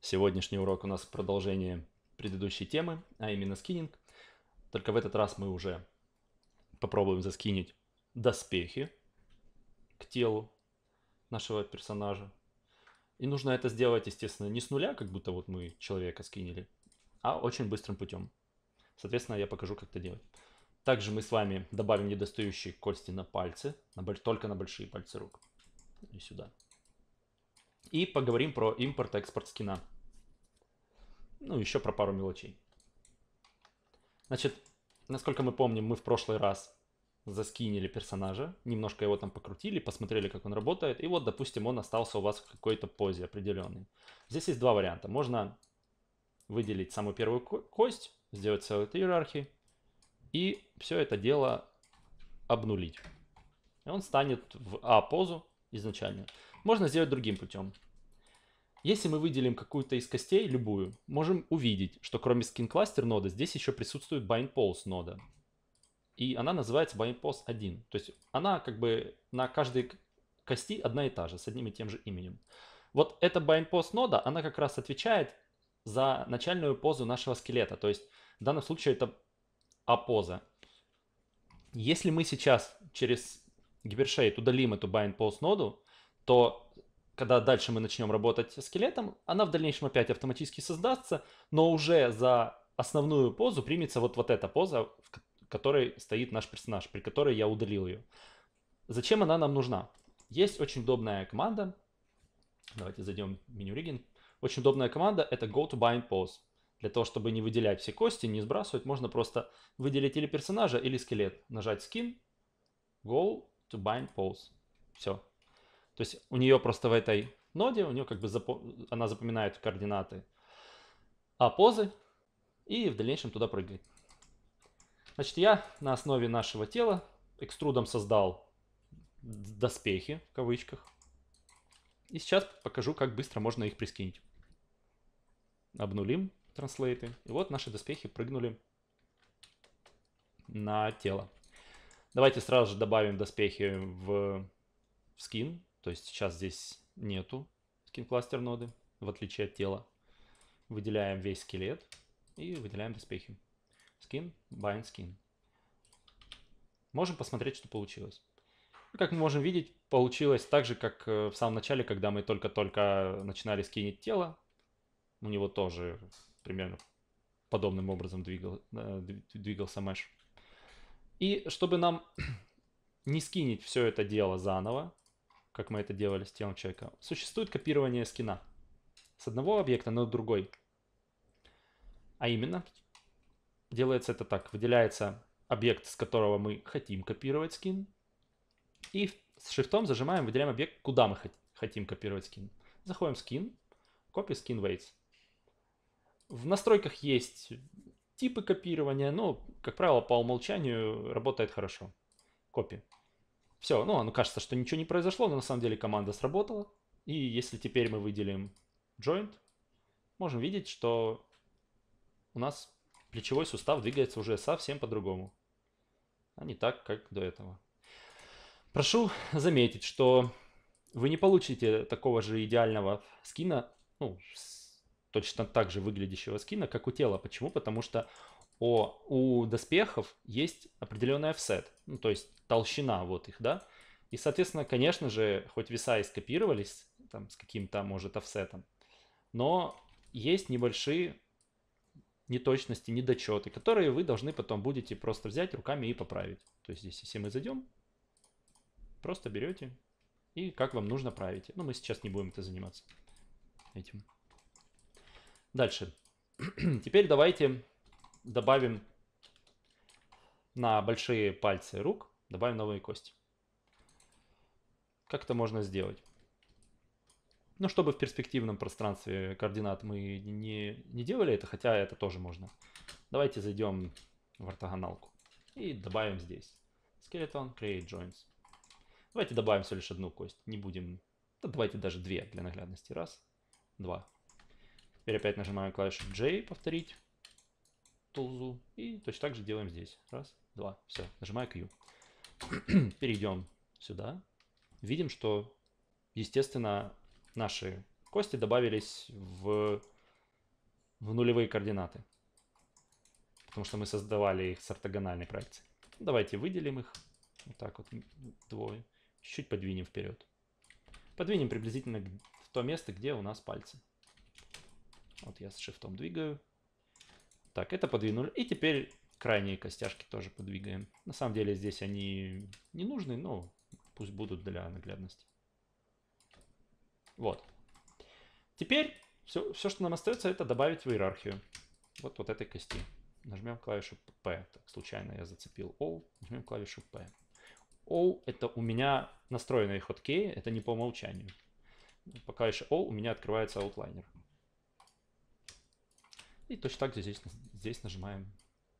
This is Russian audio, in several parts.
Сегодняшний урок у нас продолжение предыдущей темы, а именно скининг. Только в этот раз мы уже попробуем заскинить доспехи к телу нашего персонажа. И нужно это сделать, естественно, не с нуля, как будто вот мы человека скинили, а очень быстрым путем. Соответственно, я покажу, как это делать. Также мы с вами добавим недостающие кости на пальцы, на, только на большие пальцы рук. И сюда. И поговорим про импорт-экспорт скина. Ну, еще про пару мелочей. Значит, насколько мы помним, мы в прошлый раз заскинили персонажа, немножко его там покрутили, посмотрели, как он работает, и вот, допустим, он остался у вас в какой-то позе определенной. Здесь есть два варианта. Можно выделить самую первую кость, сделать целую иерархии, и все это дело обнулить. И он станет в А-позу изначально. Можно сделать другим путем. Если мы выделим какую-то из костей, любую, можем увидеть, что кроме skin Cluster ноды, здесь еще присутствует bind-pulse нода. И она называется bind-pulse 1. То есть она как бы на каждой кости одна и та же, с одним и тем же именем. Вот эта bind-pulse нода, она как раз отвечает за начальную позу нашего скелета. То есть в данном случае это а-поза. Если мы сейчас через гипершейд удалим эту bind post ноду, то когда дальше мы начнем работать с скелетом, она в дальнейшем опять автоматически создастся, но уже за основную позу примется вот, вот эта поза, в которой стоит наш персонаж, при которой я удалил ее. Зачем она нам нужна? Есть очень удобная команда. Давайте зайдем в меню Rigging. Очень удобная команда — это go to bind pose. Для того, чтобы не выделять все кости, не сбрасывать, можно просто выделить или персонажа, или скелет. Нажать Skin, Go to Bind Pose. Все. То есть у нее просто в этой ноде, у нее как бы запо она запоминает координаты а позы и в дальнейшем туда прыгать. Значит, я на основе нашего тела экструдом создал доспехи, в кавычках. И сейчас покажу, как быстро можно их прискинить. Обнулим транслейты. И вот наши доспехи прыгнули на тело. Давайте сразу же добавим доспехи в, скин. То есть сейчас здесь нету скин-кластер ноды, в отличие от тела. Выделяем весь скелет и выделяем доспехи. Скин, bind skin. Можем посмотреть, что получилось. Как мы можем видеть, получилось так же, как э, в самом начале, когда мы только-только начинали скинить тело. У него тоже примерно подобным образом двигал, э, двигался меш. И чтобы нам не скинить все это дело заново, как мы это делали с телом человека, существует копирование скина с одного объекта на другой. А именно, делается это так. Выделяется объект, с которого мы хотим копировать скин. И с шифтом зажимаем, выделяем объект, куда мы хотим копировать скин. Заходим в скин, копия скин weights. В настройках есть типы копирования, но, как правило, по умолчанию работает хорошо. Копи. Все, ну, оно кажется, что ничего не произошло, но на самом деле команда сработала. И если теперь мы выделим joint, можем видеть, что у нас плечевой сустав двигается уже совсем по-другому, а не так, как до этого. Прошу заметить, что вы не получите такого же идеального скина, ну, с точно так же выглядящего скина, как у тела. Почему? Потому что о, у доспехов есть определенный офсет, ну, то есть толщина вот их, да. И, соответственно, конечно же, хоть веса и скопировались там, с каким-то, может, офсетом, но есть небольшие неточности, недочеты, которые вы должны потом будете просто взять руками и поправить. То есть здесь, если мы зайдем, просто берете и как вам нужно правите. Но ну, мы сейчас не будем это заниматься этим. Дальше. Теперь давайте добавим на большие пальцы рук, добавим новые кости. Как это можно сделать? Ну, чтобы в перспективном пространстве координат мы не, не делали это, хотя это тоже можно. Давайте зайдем в ортогоналку и добавим здесь. Skeleton, create joints. Давайте добавим всего лишь одну кость, не будем... Да ну, давайте даже две для наглядности. Раз, два. Теперь опять нажимаю клавишу J, повторить тулзу. И точно так же делаем здесь. Раз, два, все. Нажимаю Q. Перейдем сюда. Видим, что, естественно, наши кости добавились в, в нулевые координаты. Потому что мы создавали их с ортогональной проекции. Ну, давайте выделим их. Вот так вот двое. Чуть-чуть подвинем вперед. Подвинем приблизительно в то место, где у нас пальцы. Вот я с шифтом двигаю. Так, это подвинули. И теперь крайние костяшки тоже подвигаем. На самом деле здесь они не нужны, но пусть будут для наглядности. Вот. Теперь все, все что нам остается, это добавить в иерархию. Вот вот этой кости. Нажмем клавишу P. Так, случайно я зацепил O. Нажмем клавишу P. O это у меня настроенный хоткеи, это не по умолчанию. По клавише O у меня открывается Outliner. И точно так же здесь, здесь нажимаем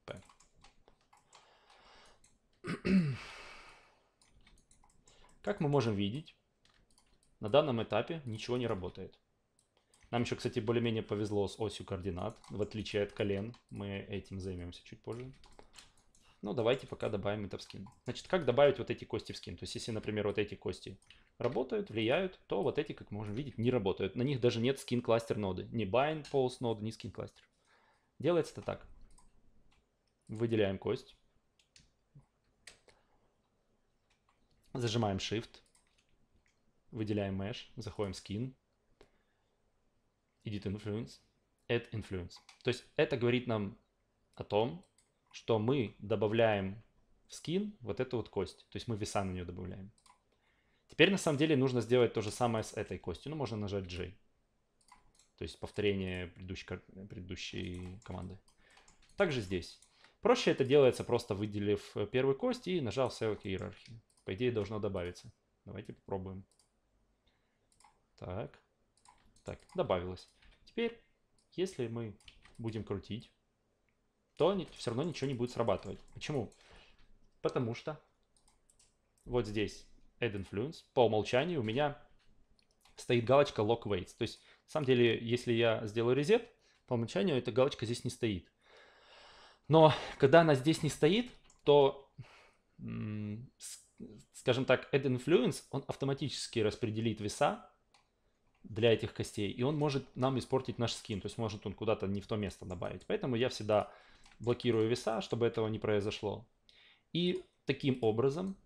P. Как мы можем видеть, на данном этапе ничего не работает. Нам еще, кстати, более-менее повезло с осью координат, в отличие от колен. Мы этим займемся чуть позже. Ну, давайте пока добавим это в скин. Значит, как добавить вот эти кости в скин? То есть, если, например, вот эти кости работают, влияют, то вот эти, как мы можем видеть, не работают. На них даже нет скин кластер ноды. Ни bind pulse ноды, ни скин кластер. Делается это так. Выделяем кость. Зажимаем Shift. Выделяем Mesh. Заходим в Skin. Edit Influence. Add Influence. То есть это говорит нам о том, что мы добавляем в скин вот эту вот кость. То есть мы веса на нее добавляем. Теперь на самом деле нужно сделать то же самое с этой костью. Ну, можно нажать J. То есть повторение предыдущей, предыдущей команды. Также здесь. Проще это делается, просто выделив э, первый кость и нажав Select Hierarchy. По идее, должно добавиться. Давайте попробуем. Так. Так, добавилось. Теперь, если мы будем крутить, то все равно ничего не будет срабатывать. Почему? Потому что вот здесь Add Influence. По умолчанию у меня стоит галочка lock weights. То есть, на самом деле, если я сделаю резет, по умолчанию эта галочка здесь не стоит. Но когда она здесь не стоит, то, скажем так, add influence, он автоматически распределит веса для этих костей, и он может нам испортить наш скин, то есть может он куда-то не в то место добавить. Поэтому я всегда блокирую веса, чтобы этого не произошло. И таким образом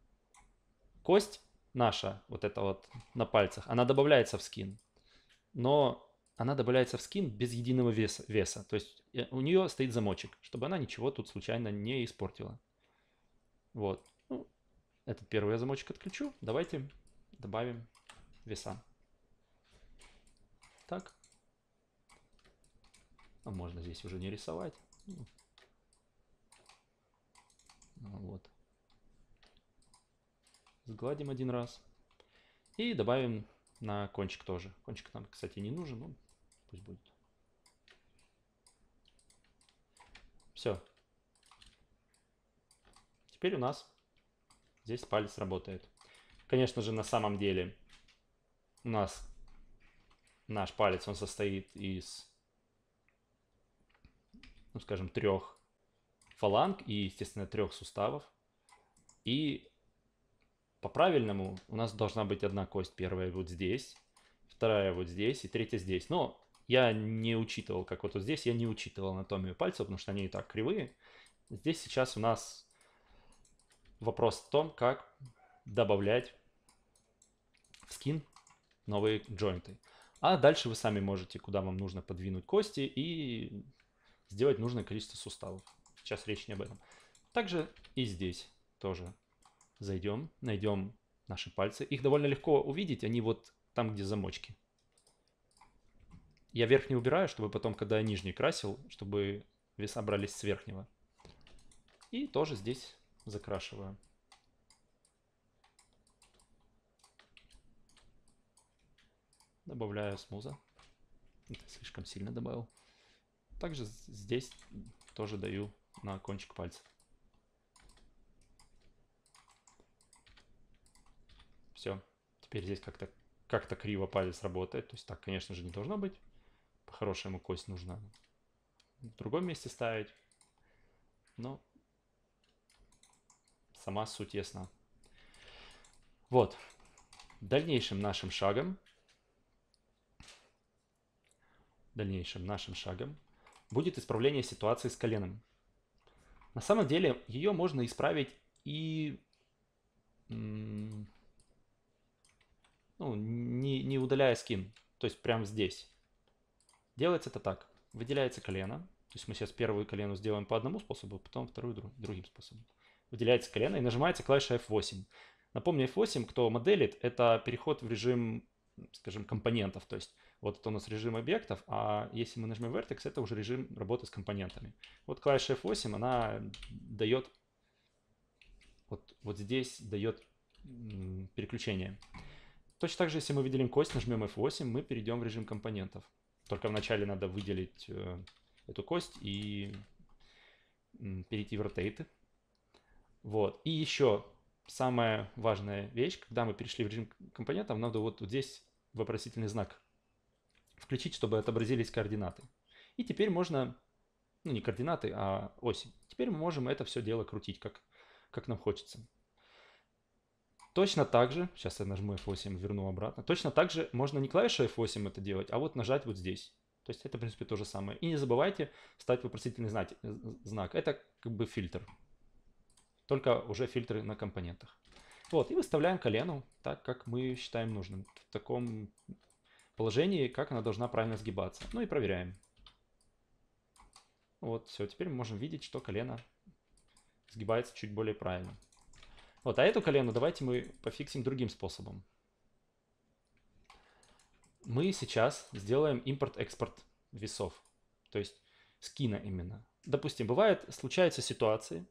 кость наша, вот эта вот на пальцах, она добавляется в скин, но она добавляется в скин без единого веса. веса. То есть э, у нее стоит замочек, чтобы она ничего тут случайно не испортила. Вот. Ну, этот первый я замочек отключу. Давайте добавим веса. Так. А можно здесь уже не рисовать. Ну, сгладим один раз. И добавим на кончик тоже. Кончик нам, кстати, не нужен, но пусть будет. Все. Теперь у нас здесь палец работает. Конечно же, на самом деле у нас наш палец, он состоит из, ну, скажем, трех фаланг и, естественно, трех суставов. И по-правильному у нас должна быть одна кость, первая вот здесь, вторая вот здесь и третья здесь. Но я не учитывал, как вот, вот здесь, я не учитывал анатомию пальцев, потому что они и так кривые. Здесь сейчас у нас вопрос в том, как добавлять в скин новые джойнты. А дальше вы сами можете, куда вам нужно подвинуть кости и сделать нужное количество суставов. Сейчас речь не об этом. Также и здесь тоже Зайдем, найдем наши пальцы. Их довольно легко увидеть, они вот там, где замочки. Я верхний убираю, чтобы потом, когда я нижний красил, чтобы веса брались с верхнего. И тоже здесь закрашиваю. Добавляю смуза. Это слишком сильно добавил. Также здесь тоже даю на кончик пальца. Все. Теперь здесь как-то как, -то, криво палец работает. То есть так, конечно же, не должно быть. По-хорошему кость нужно в другом месте ставить. Но сама суть ясна. Вот. Дальнейшим нашим шагом дальнейшим нашим шагом будет исправление ситуации с коленом. На самом деле ее можно исправить и ну, не, не удаляя скин, то есть прямо здесь. Делается это так. Выделяется колено, то есть мы сейчас первую колено сделаем по одному способу, а потом вторую друг, другим способом. Выделяется колено и нажимается клавиша F8. Напомню, F8, кто моделит, это переход в режим, скажем, компонентов. То есть вот это у нас режим объектов, а если мы нажмем Vertex, это уже режим работы с компонентами. Вот клавиша F8, она дает, вот, вот здесь дает переключение. Точно так же, если мы выделим кость, нажмем F8, мы перейдем в режим компонентов. Только вначале надо выделить э, эту кость и перейти в ротейты. Вот. И еще самая важная вещь, когда мы перешли в режим компонентов, надо вот здесь вопросительный знак включить, чтобы отобразились координаты. И теперь можно, ну не координаты, а оси. Теперь мы можем это все дело крутить, как, как нам хочется. Точно так же, сейчас я нажму F8, верну обратно. Точно так же можно не клавишей F8 это делать, а вот нажать вот здесь. То есть это, в принципе, то же самое. И не забывайте ставить вопросительный э, знак. Это как бы фильтр. Только уже фильтры на компонентах. Вот, и выставляем колену так, как мы считаем нужным. В таком положении, как она должна правильно сгибаться. Ну и проверяем. Вот, все, теперь мы можем видеть, что колено сгибается чуть более правильно. Вот, а эту колену давайте мы пофиксим другим способом. Мы сейчас сделаем импорт-экспорт весов, то есть скина именно. Допустим, бывает, случаются ситуации,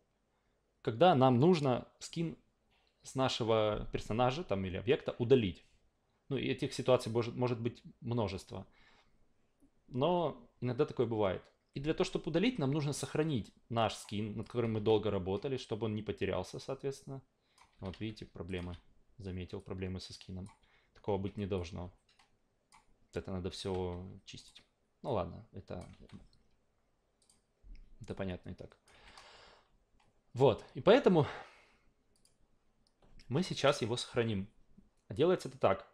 когда нам нужно скин с нашего персонажа там, или объекта удалить. Ну, и этих ситуаций может, может быть множество. Но иногда такое бывает. И для того, чтобы удалить, нам нужно сохранить наш скин, над которым мы долго работали, чтобы он не потерялся, соответственно. Вот видите, проблемы. Заметил проблемы со скином. Такого быть не должно. это надо все чистить. Ну ладно, это... Это понятно и так. Вот, и поэтому мы сейчас его сохраним. Делается это так.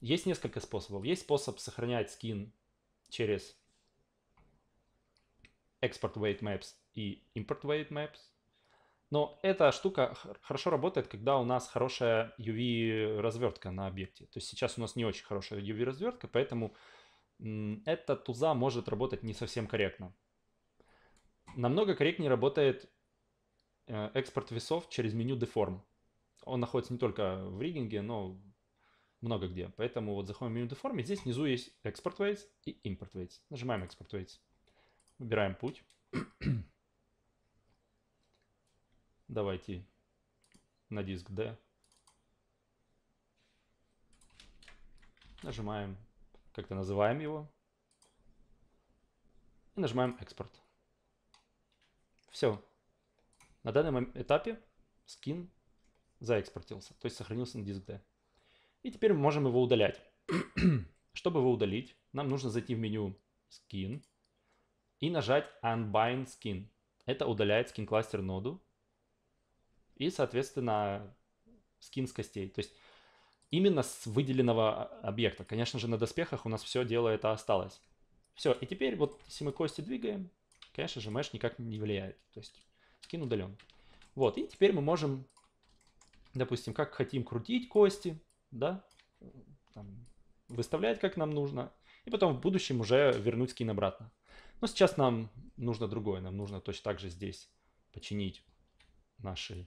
Есть несколько способов. Есть способ сохранять скин через export weight maps и import weight maps. Но эта штука хорошо работает, когда у нас хорошая UV-развертка на объекте. То есть сейчас у нас не очень хорошая UV-развертка, поэтому эта туза может работать не совсем корректно. Намного корректнее работает э, экспорт весов через меню Deform. Он находится не только в риггинге, но много где. Поэтому вот заходим в меню Deform, и здесь внизу есть Export Weights и Import Weights. Нажимаем Export Weights. Выбираем путь. Давайте на диск D. Нажимаем, как-то называем его. И нажимаем экспорт. Все. На данном эм-, этапе скин заэкспортился, то есть сохранился на диск D. И теперь мы можем его удалять. Чтобы его удалить, нам нужно зайти в меню Skin и нажать Unbind Skin. Это удаляет скин кластер ноду и, соответственно, скин с костей. То есть именно с выделенного объекта. Конечно же, на доспехах у нас все дело это осталось. Все, и теперь вот если мы кости двигаем, конечно же, mesh никак не влияет. То есть скин удален. Вот, и теперь мы можем, допустим, как хотим крутить кости, да, там, выставлять как нам нужно, и потом в будущем уже вернуть скин обратно. Но сейчас нам нужно другое, нам нужно точно так же здесь починить наши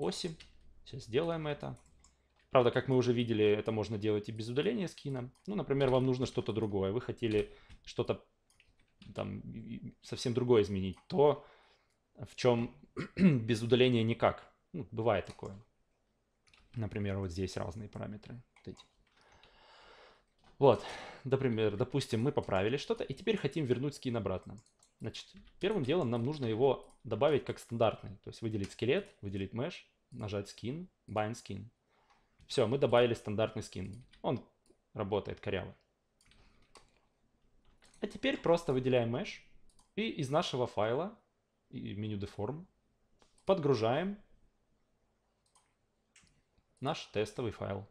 оси. Сейчас сделаем это. Правда, как мы уже видели, это можно делать и без удаления скина. Ну, например, вам нужно что-то другое. Вы хотели что-то там совсем другое изменить. То, в чем без удаления никак. Ну, бывает такое. Например, вот здесь разные параметры. Вот эти. Вот, например, допустим, мы поправили что-то, и теперь хотим вернуть скин обратно. Значит, первым делом нам нужно его добавить как стандартный, то есть выделить скелет, выделить mesh, нажать скин, bind skin. Все, мы добавили стандартный скин. Он работает коряво. А теперь просто выделяем mesh и из нашего файла, и меню deform, подгружаем наш тестовый файл.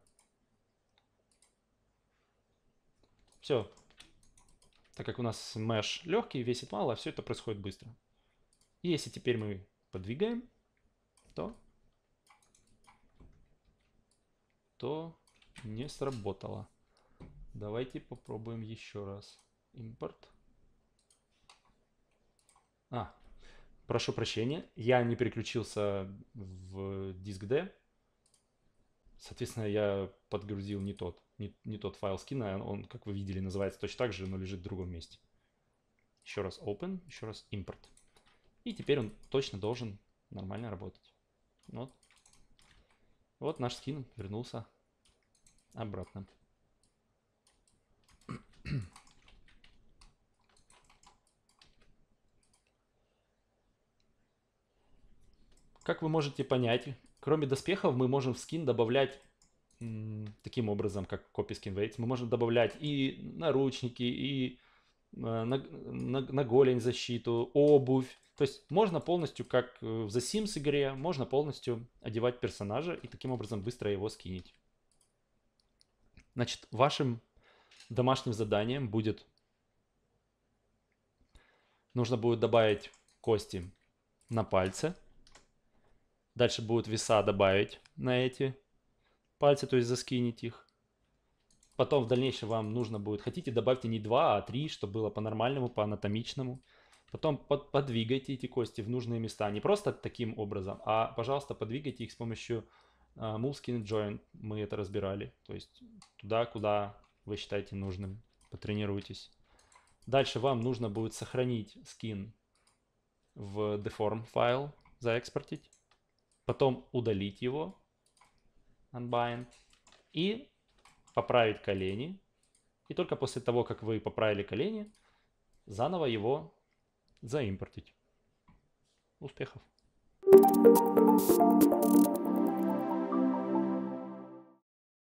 Все. Так как у нас mesh легкий, весит мало, все это происходит быстро. И если теперь мы подвигаем, то то не сработало. Давайте попробуем еще раз. Импорт. А, прошу прощения, я не переключился в диск D. Соответственно, я подгрузил не тот, не, не тот файл скина. Он, как вы видели, называется точно так же, но лежит в другом месте. Еще раз open, еще раз import. И теперь он точно должен нормально работать. Вот, вот наш скин вернулся обратно. Как вы можете понять, кроме доспехов мы можем в скин добавлять таким образом, как копи Skin Weights, мы можем добавлять и наручники, и э, на, на, на голень защиту, обувь, то есть можно полностью, как э, в The Sims игре, можно полностью одевать персонажа и таким образом быстро его скинить. Значит, вашим домашним заданием будет... Нужно будет добавить кости на пальцы. Дальше будет веса добавить на эти пальцы, то есть заскинить их. Потом в дальнейшем вам нужно будет... Хотите, добавьте не 2, а 3, чтобы было по-нормальному, по-анатомичному. по нормальному по анатомичному Потом под, подвигайте эти кости в нужные места. Не просто таким образом, а, пожалуйста, подвигайте их с помощью э, а, Moleskine Joint. Мы это разбирали. То есть туда, куда вы считаете нужным. Потренируйтесь. Дальше вам нужно будет сохранить скин в deform файл, заэкспортить. Потом удалить его, unbind, и поправить колени. И только после того, как вы поправили колени, заново его заимпортить. Успехов! Thank you.